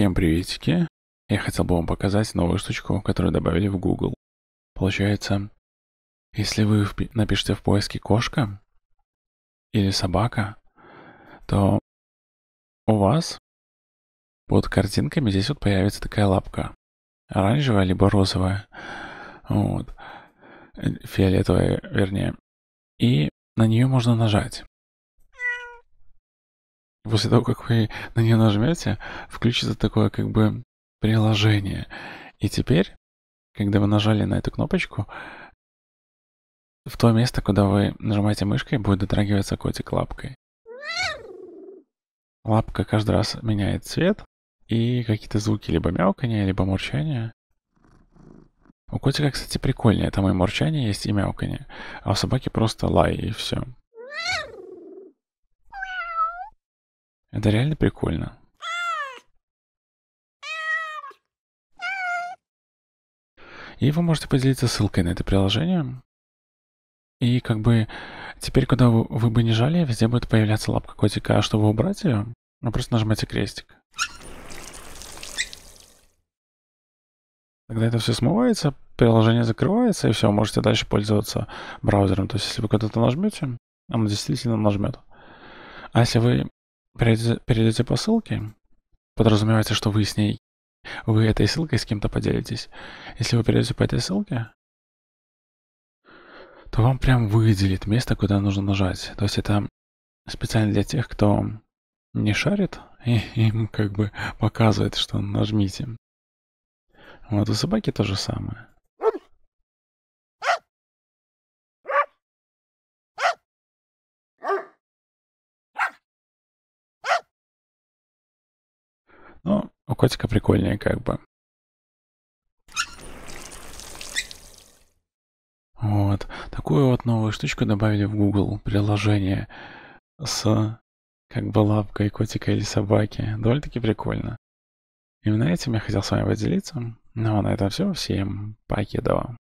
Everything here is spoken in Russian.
Всем приветики! Я хотел бы вам показать новую штучку, которую добавили в Google. Получается, если вы напишите в поиске «кошка» или «собака», то у вас под картинками здесь вот появится такая лапка. Оранжевая либо розовая. Вот. Э, фиолетовая, вернее. И на нее можно нажать. После того, как вы на нее нажмете, включится такое как бы приложение. И теперь, когда вы нажали на эту кнопочку, в то место, куда вы нажимаете мышкой, будет дотрагиваться котик лапкой. Лапка каждый раз меняет цвет и какие-то звуки, либо мяуканье, либо мурчание. У котика, кстати, прикольнее, там и мурчание есть, и мяуканье. А у собаки просто лай, и все. Это реально прикольно. И вы можете поделиться ссылкой на это приложение. И как бы теперь, куда вы, вы бы не жали, везде будет появляться лапка котика. А чтобы убрать ее, вы ну, просто нажимаете крестик. Тогда это все смывается, приложение закрывается, и все, можете дальше пользоваться браузером. То есть, если вы куда-то нажмете, оно действительно нажмет. А если вы перед, перейдете по ссылке, подразумевается, что вы с ней, вы этой ссылкой с кем-то поделитесь. Если вы перейдете по этой ссылке, то вам прям выделит место, куда нужно нажать. То есть это специально для тех, кто не шарит, и им как бы показывает, что нажмите. Вот у собаки то же самое. Но ну, у котика прикольнее как бы. Вот. Такую вот новую штучку добавили в Google приложение с как бы лапкой котика или собаки. Довольно-таки прикольно. Именно этим я хотел с вами поделиться. Ну а на этом все. Всем покедова.